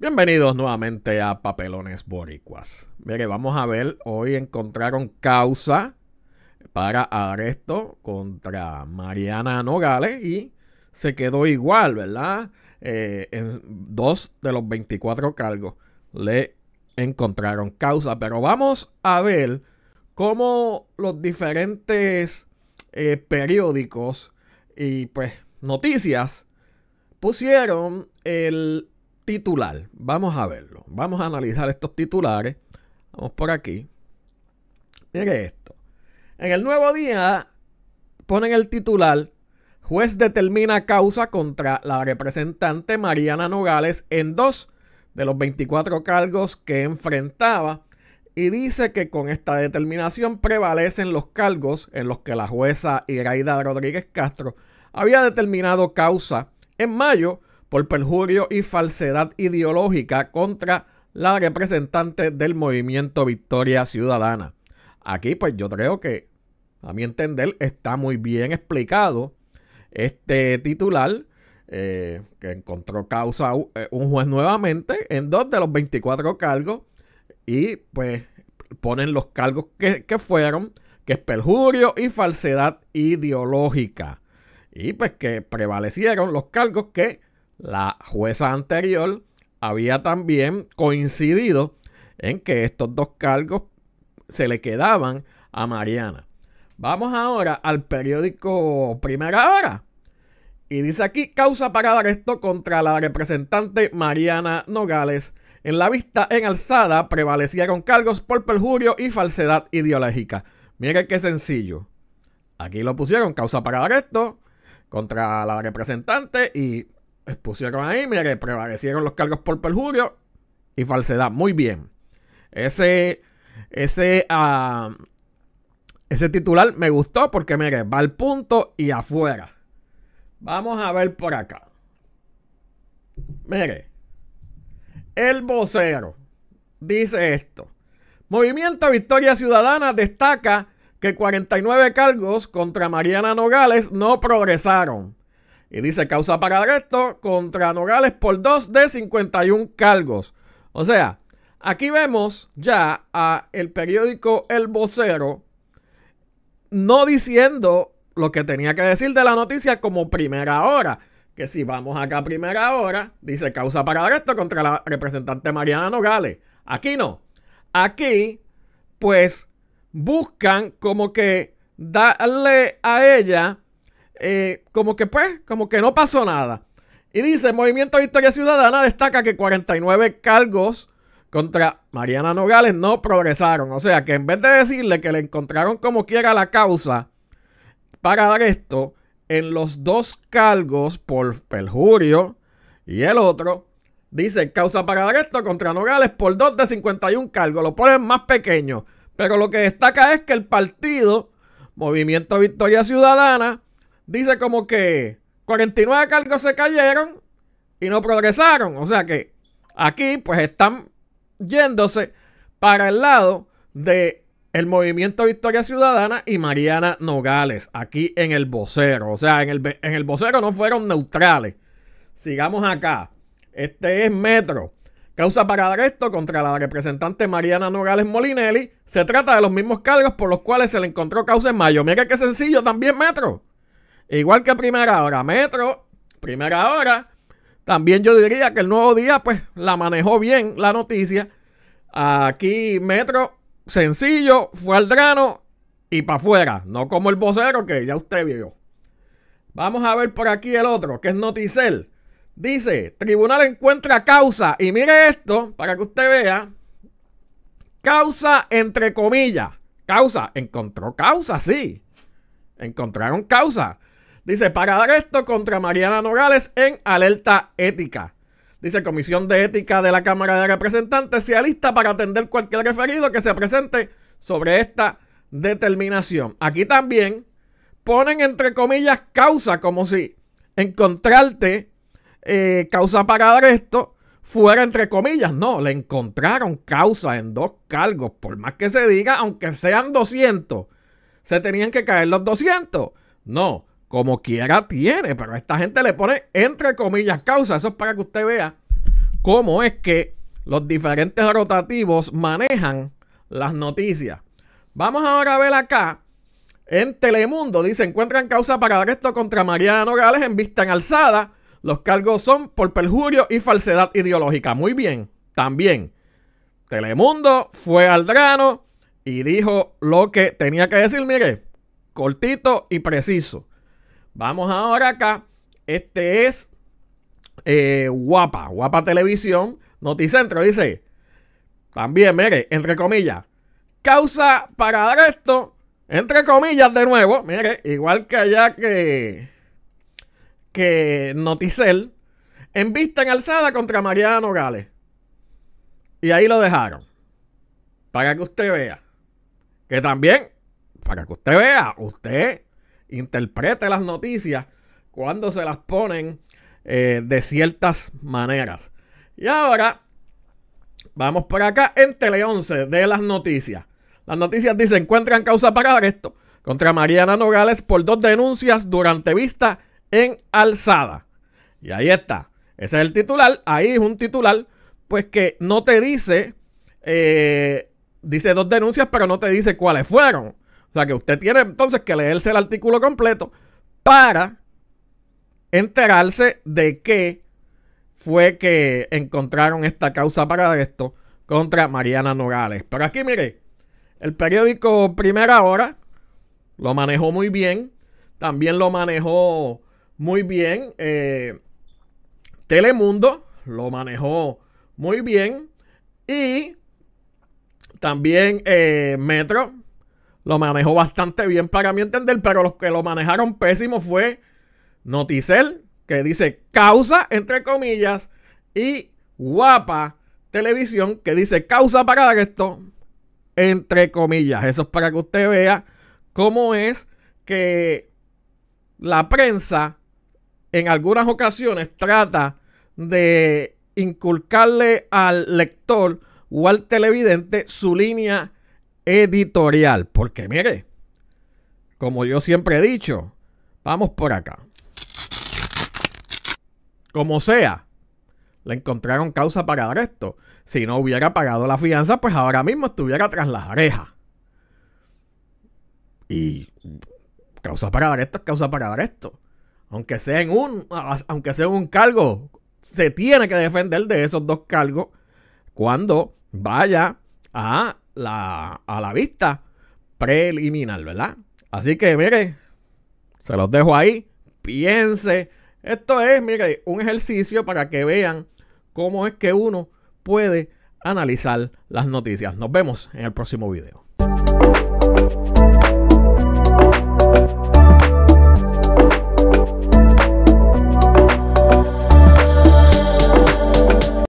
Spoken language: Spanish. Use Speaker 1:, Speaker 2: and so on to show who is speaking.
Speaker 1: Bienvenidos nuevamente a Papelones Boricuas. Mire, vamos a ver, hoy encontraron causa para arresto contra Mariana Nogales y se quedó igual, ¿verdad? Eh, en dos de los 24 cargos le encontraron causa, pero vamos a ver cómo los diferentes eh, periódicos y pues noticias pusieron el titular. Vamos a verlo. Vamos a analizar estos titulares. Vamos por aquí. Mire esto. En el nuevo día ponen el titular. Juez determina causa contra la representante Mariana Nogales en dos de los 24 cargos que enfrentaba y dice que con esta determinación prevalecen los cargos en los que la jueza Iraida Rodríguez Castro había determinado causa en mayo por perjurio y falsedad ideológica contra la representante del movimiento Victoria Ciudadana. Aquí pues yo creo que a mi entender está muy bien explicado este titular eh, que encontró causa eh, un juez nuevamente en dos de los 24 cargos y pues ponen los cargos que, que fueron, que es perjurio y falsedad ideológica. Y pues que prevalecieron los cargos que la jueza anterior había también coincidido en que estos dos cargos se le quedaban a Mariana. Vamos ahora al periódico Primera Hora. Y dice aquí causa para esto contra la representante Mariana Nogales. En la vista en alzada prevalecieron cargos por perjurio y falsedad ideológica. Mire qué sencillo. Aquí lo pusieron causa para esto contra la representante y Expusieron ahí, mire, que prevalecieron los cargos por perjurio y falsedad. Muy bien. Ese, ese, ah, ese titular me gustó porque, mire, va al punto y afuera. Vamos a ver por acá. Mire, el vocero dice esto. Movimiento Victoria Ciudadana destaca que 49 cargos contra Mariana Nogales no progresaron. Y dice causa para arresto contra Nogales por 2 de 51 cargos. O sea, aquí vemos ya a el periódico El Vocero no diciendo lo que tenía que decir de la noticia como primera hora. Que si vamos acá a primera hora, dice causa para arresto contra la representante Mariana Nogales. Aquí no. Aquí, pues, buscan como que darle a ella eh, como que pues, como que no pasó nada. Y dice, Movimiento Victoria Ciudadana destaca que 49 cargos contra Mariana Nogales no progresaron. O sea que en vez de decirle que le encontraron como quiera la causa para dar esto, en los dos cargos por perjurio y el otro, dice causa para dar esto contra Nogales por dos de 51 cargos. Lo ponen más pequeño. Pero lo que destaca es que el partido Movimiento Victoria Ciudadana dice como que 49 cargos se cayeron y no progresaron. O sea que aquí pues están yéndose para el lado de el movimiento Victoria Ciudadana y Mariana Nogales aquí en el vocero. O sea, en el, en el vocero no fueron neutrales. Sigamos acá. Este es Metro. Causa para arresto contra la representante Mariana Nogales Molinelli. Se trata de los mismos cargos por los cuales se le encontró causa en mayo. Mira qué sencillo también, Metro. Igual que primera hora, Metro, primera hora. También yo diría que el nuevo día, pues, la manejó bien la noticia. Aquí Metro, sencillo, fue al grano y para afuera. No como el vocero que ya usted vio. Vamos a ver por aquí el otro, que es Noticel. Dice, tribunal encuentra causa. Y mire esto, para que usted vea. Causa entre comillas. Causa. Encontró causa, sí. Encontraron causa. Dice, para dar esto contra Mariana Nogales en alerta ética. Dice, Comisión de Ética de la Cámara de Representantes se alista para atender cualquier referido que se presente sobre esta determinación. Aquí también ponen entre comillas causa, como si encontrarte eh, causa para dar esto fuera entre comillas. No, le encontraron causa en dos cargos, por más que se diga, aunque sean 200, se tenían que caer los 200. No, como quiera tiene, pero esta gente le pone entre comillas causa. Eso es para que usted vea cómo es que los diferentes rotativos manejan las noticias. Vamos ahora a ver acá. En Telemundo dice, encuentran causa para arresto contra Mariano Gales en vista en alzada. Los cargos son por perjurio y falsedad ideológica. Muy bien, también. Telemundo fue al grano y dijo lo que tenía que decir, mire, cortito y preciso. Vamos ahora acá. Este es eh, Guapa, Guapa Televisión, Noticentro, dice. También, mire, entre comillas. Causa para dar esto, entre comillas de nuevo. Mire, igual que allá que, que Noticel. En vista en alzada contra Mariano Gales, Y ahí lo dejaron. Para que usted vea. Que también, para que usted vea, usted interprete las noticias cuando se las ponen eh, de ciertas maneras. Y ahora vamos por acá en Tele 11 de las noticias. Las noticias dicen, encuentran causa para esto contra Mariana Nogales por dos denuncias durante vista en alzada. Y ahí está. Ese es el titular. Ahí es un titular, pues que no te dice, eh, dice dos denuncias, pero no te dice cuáles fueron. O sea que usted tiene entonces que leerse el artículo completo para enterarse de qué fue que encontraron esta causa para esto contra Mariana Nogales. Pero aquí mire, el periódico Primera Hora lo manejó muy bien. También lo manejó muy bien. Eh, Telemundo lo manejó muy bien. Y también eh, Metro lo manejó bastante bien para mi entender, pero los que lo manejaron pésimo fue Noticel, que dice causa, entre comillas, y guapa televisión, que dice causa para esto, entre comillas. Eso es para que usted vea cómo es que la prensa en algunas ocasiones trata de inculcarle al lector o al televidente su línea editorial. Porque mire, como yo siempre he dicho, vamos por acá. Como sea, le encontraron causa para dar esto. Si no hubiera pagado la fianza, pues ahora mismo estuviera tras las orejas. Y causa para esto es causa para esto. Aunque sea en un, aunque sea en un cargo, se tiene que defender de esos dos cargos cuando vaya a la, a la vista preliminar, ¿verdad? Así que, mire, se los dejo ahí. Piense. Esto es, mire, un ejercicio para que vean cómo es que uno puede analizar las noticias. Nos vemos en el próximo video.